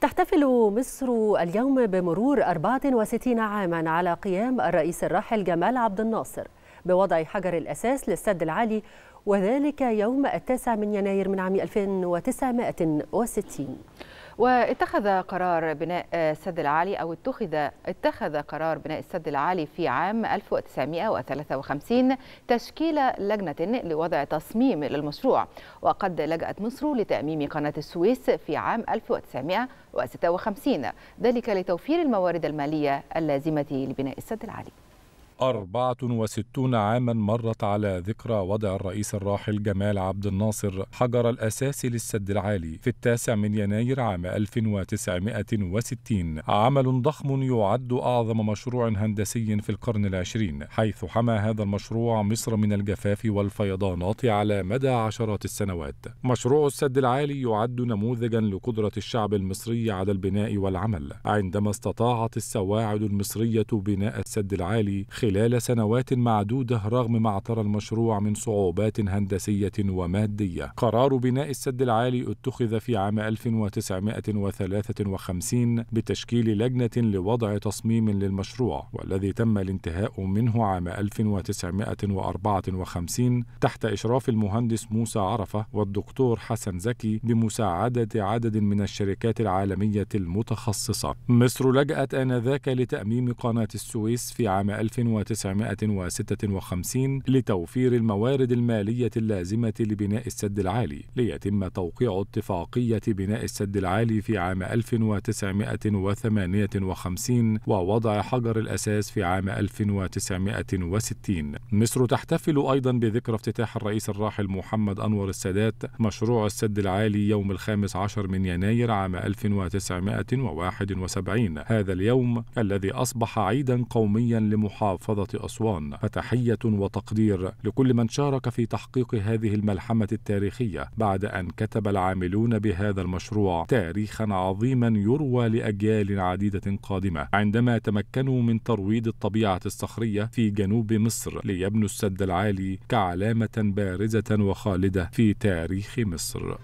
تحتفل مصر اليوم بمرور 64 عاما على قيام الرئيس الراحل جمال عبد الناصر بوضع حجر الأساس للسد العالي وذلك يوم التاسع من يناير من عام 1960 واتخذ قرار بناء السد العالي أو اتخذ اتخذ قرار بناء السد العالي في عام 1953 تشكيل لجنة لوضع تصميم للمشروع وقد لجأت مصر لتأميم قناة السويس في عام 1956 ذلك لتوفير الموارد المالية اللازمة لبناء السد العالي 64 عاما مرت على ذكرى وضع الرئيس الراحل جمال عبد الناصر حجر الأساس للسد العالي في التاسع من يناير عام 1960 عمل ضخم يعد أعظم مشروع هندسي في القرن العشرين حيث حمى هذا المشروع مصر من الجفاف والفيضانات على مدى عشرات السنوات مشروع السد العالي يعد نموذجا لقدرة الشعب المصري على البناء والعمل عندما استطاعت السواعد المصرية بناء السد العالي خلال خلال سنوات معدودة رغم ما اعترى المشروع من صعوبات هندسية ومادية قرار بناء السد العالي اتخذ في عام 1953 بتشكيل لجنة لوضع تصميم للمشروع والذي تم الانتهاء منه عام 1954 تحت إشراف المهندس موسى عرفة والدكتور حسن زكي بمساعدة عدد من الشركات العالمية المتخصصة مصر لجأت آنذاك لتأميم قناة السويس في عام 1956 لتوفير الموارد المالية اللازمة لبناء السد العالي ليتم توقيع اتفاقية بناء السد العالي في عام 1958 ووضع حجر الأساس في عام 1960 مصر تحتفل أيضا بذكرى افتتاح الرئيس الراحل محمد أنور السادات مشروع السد العالي يوم الخامس عشر من يناير عام 1971 هذا اليوم الذي أصبح عيدا قوميا لمحافظة محافظة أسوان فتحية وتقدير لكل من شارك في تحقيق هذه الملحمة التاريخية بعد أن كتب العاملون بهذا المشروع تاريخا عظيما يروى لأجيال عديدة قادمة عندما تمكنوا من ترويض الطبيعة الصخرية في جنوب مصر ليبنوا السد العالي كعلامة بارزة وخالدة في تاريخ مصر